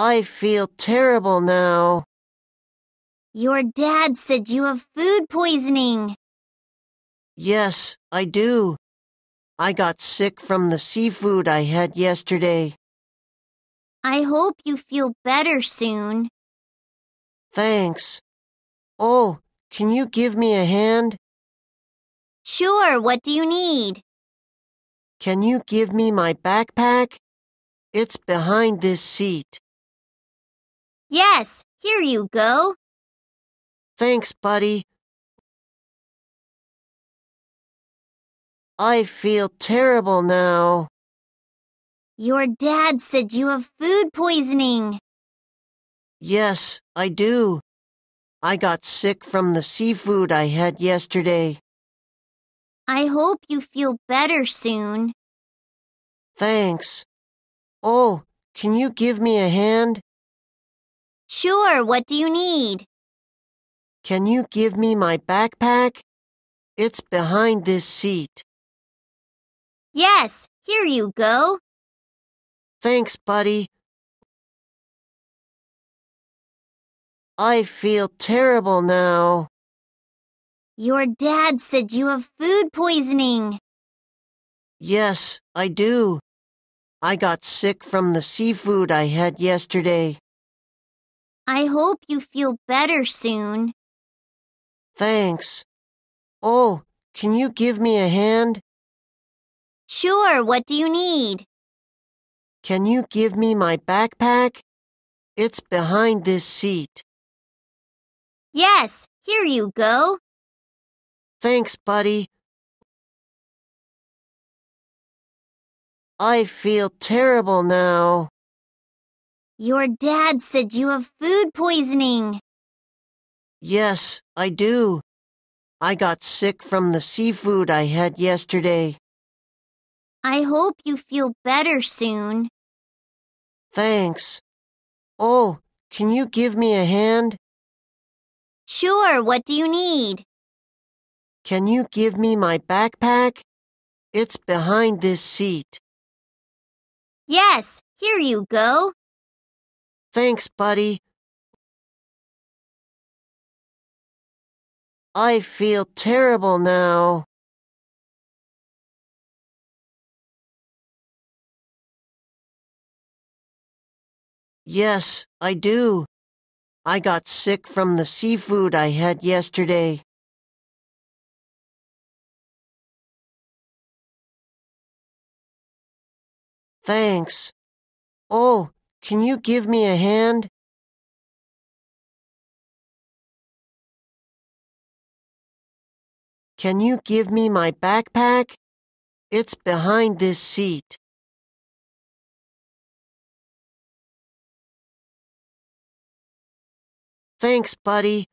I feel terrible now. Your dad said you have food poisoning. Yes, I do. I got sick from the seafood I had yesterday. I hope you feel better soon. Thanks. Oh, can you give me a hand? Sure, what do you need? Can you give me my backpack? It's behind this seat. Yes, here you go. Thanks, buddy. I feel terrible now. Your dad said you have food poisoning. Yes, I do. I got sick from the seafood I had yesterday. I hope you feel better soon. Thanks. Oh, can you give me a hand? Sure, what do you need? Can you give me my backpack? It's behind this seat. Yes, here you go. Thanks, buddy. I feel terrible now. Your dad said you have food poisoning. Yes, I do. I got sick from the seafood I had yesterday. I hope you feel better soon. Thanks. Oh, can you give me a hand? Sure, what do you need? Can you give me my backpack? It's behind this seat. Yes, here you go. Thanks, buddy. I feel terrible now. Your dad said you have food poisoning. Yes, I do. I got sick from the seafood I had yesterday. I hope you feel better soon. Thanks. Oh, can you give me a hand? Sure, what do you need? Can you give me my backpack? It's behind this seat. Yes, here you go. Thanks, buddy. I feel terrible now. Yes, I do. I got sick from the seafood I had yesterday. Thanks. Oh, can you give me a hand? Can you give me my backpack? It's behind this seat. Thanks, buddy.